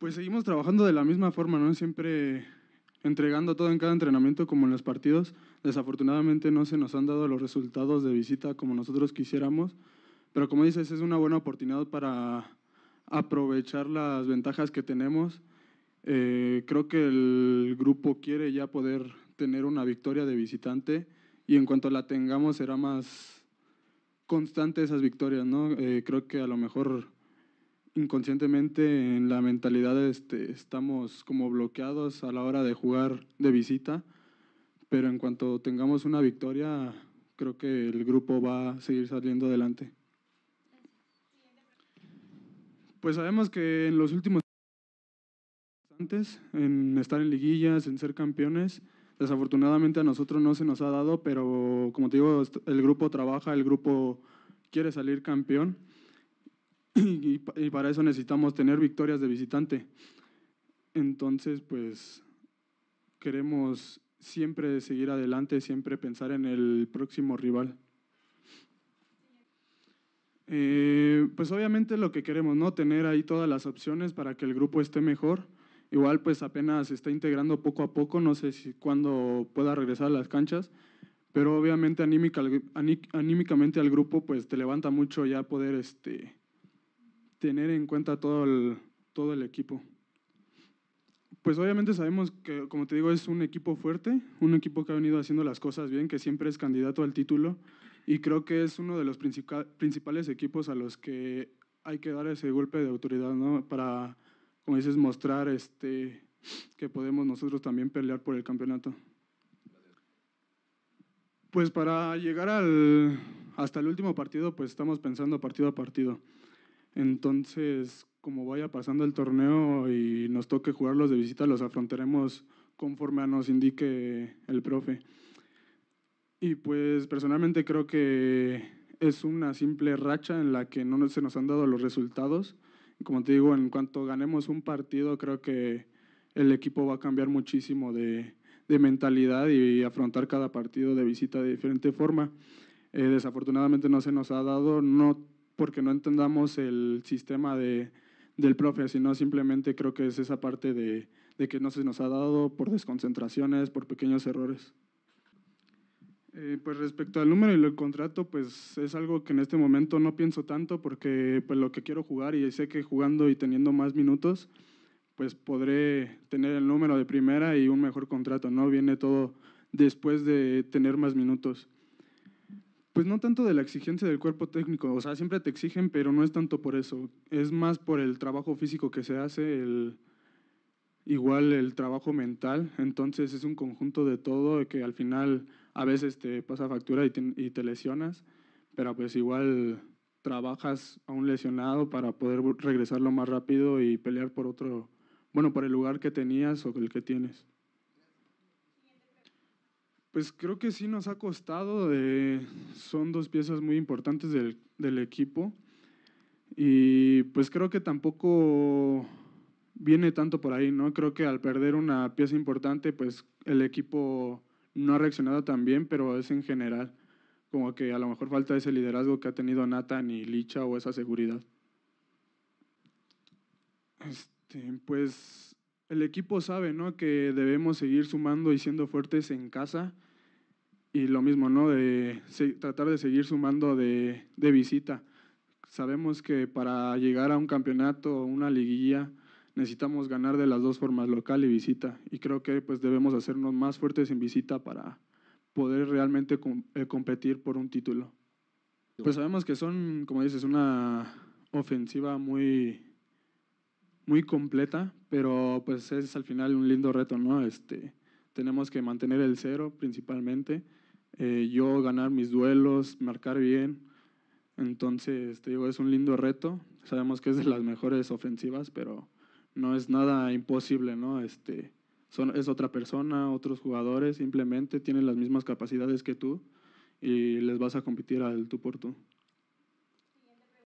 Pues seguimos trabajando de la misma forma, ¿no? Siempre entregando todo en cada entrenamiento como en los partidos. Desafortunadamente no se nos han dado los resultados de visita como nosotros quisiéramos, pero como dices, es una buena oportunidad para aprovechar las ventajas que tenemos. Eh, creo que el grupo quiere ya poder tener una victoria de visitante y en cuanto la tengamos será más constante esas victorias, ¿no? Eh, creo que a lo mejor inconscientemente en la mentalidad este, estamos como bloqueados a la hora de jugar de visita, pero en cuanto tengamos una victoria, creo que el grupo va a seguir saliendo adelante. Pues sabemos que en los últimos antes, en estar en liguillas, en ser campeones, desafortunadamente a nosotros no se nos ha dado, pero como te digo, el grupo trabaja, el grupo quiere salir campeón y, para eso necesitamos tener victorias de visitante. Entonces, pues queremos siempre seguir adelante, siempre pensar en el próximo rival. Eh, pues obviamente lo que queremos, ¿no? Tener ahí todas las opciones para que el grupo esté mejor. Igual pues apenas se está integrando poco a poco, no sé si cuándo pueda regresar a las canchas, pero obviamente anímicamente al grupo pues te levanta mucho ya poder este, tener en cuenta todo el, todo el equipo. Pues obviamente sabemos que, como te digo, es un equipo fuerte, un equipo que ha venido haciendo las cosas bien, que siempre es candidato al título y creo que es uno de los principales equipos a los que hay que dar ese golpe de autoridad, ¿no? Para, como dices, mostrar este, que podemos nosotros también pelear por el campeonato. Pues para llegar al, hasta el último partido, pues estamos pensando partido a partido. Entonces, como vaya pasando el torneo y nos toque jugarlos de visita, los afrontaremos conforme nos indique el profe. Y pues personalmente creo que es una simple racha en la que no se nos han dado los resultados. Como te digo, en cuanto ganemos un partido, creo que el equipo va a cambiar muchísimo de, de mentalidad y afrontar cada partido de visita de diferente forma. Eh, desafortunadamente no se nos ha dado, no porque no entendamos el sistema de, del profe, sino simplemente creo que es esa parte de, de, que no se nos ha dado por desconcentraciones, por pequeños errores. Eh, pues respecto al número y el contrato, pues es algo que en este momento no pienso tanto porque pues lo que quiero jugar y sé que jugando y teniendo más minutos, pues podré tener el número de primera y un mejor contrato, ¿no? Viene todo después de tener más minutos. Pues no tanto de la exigencia del cuerpo técnico, o sea, siempre te exigen, pero no es tanto por eso, es más por el trabajo físico que se hace, el, igual el trabajo mental, entonces es un conjunto de todo que al final a veces te pasa factura y te, y te lesionas, pero pues igual trabajas a un lesionado para poder regresarlo más rápido y pelear por otro, bueno, por el lugar que tenías o el que tienes. Pues creo que sí nos ha costado, son dos piezas muy importantes del, equipo y pues creo que tampoco viene tanto por ahí, ¿no? Creo que al perder una pieza importante, pues el equipo no ha reaccionado tan bien, pero es en general, como que a lo mejor falta ese liderazgo que ha tenido Nathan y Licha o esa seguridad. Este, pues el equipo sabe, ¿no? Que debemos seguir sumando y siendo fuertes en casa. Y lo mismo, ¿no? De tratar de seguir sumando de, visita. Sabemos que para llegar a un campeonato o una liguilla necesitamos ganar de las dos formas, local y visita. Y creo que pues debemos hacernos más fuertes en visita para poder realmente eh, competir por un título. Pues sabemos que son, como dices, una ofensiva muy muy completa, pero pues es al final un lindo reto, ¿no? Este, tenemos que mantener el cero principalmente, eh, yo ganar mis duelos, marcar bien, entonces te digo, es un lindo reto, sabemos que es de las mejores ofensivas, pero no es nada imposible, ¿no? Este, son, es otra persona, otros jugadores, simplemente tienen las mismas capacidades que tú y les vas a competir al tú por tú.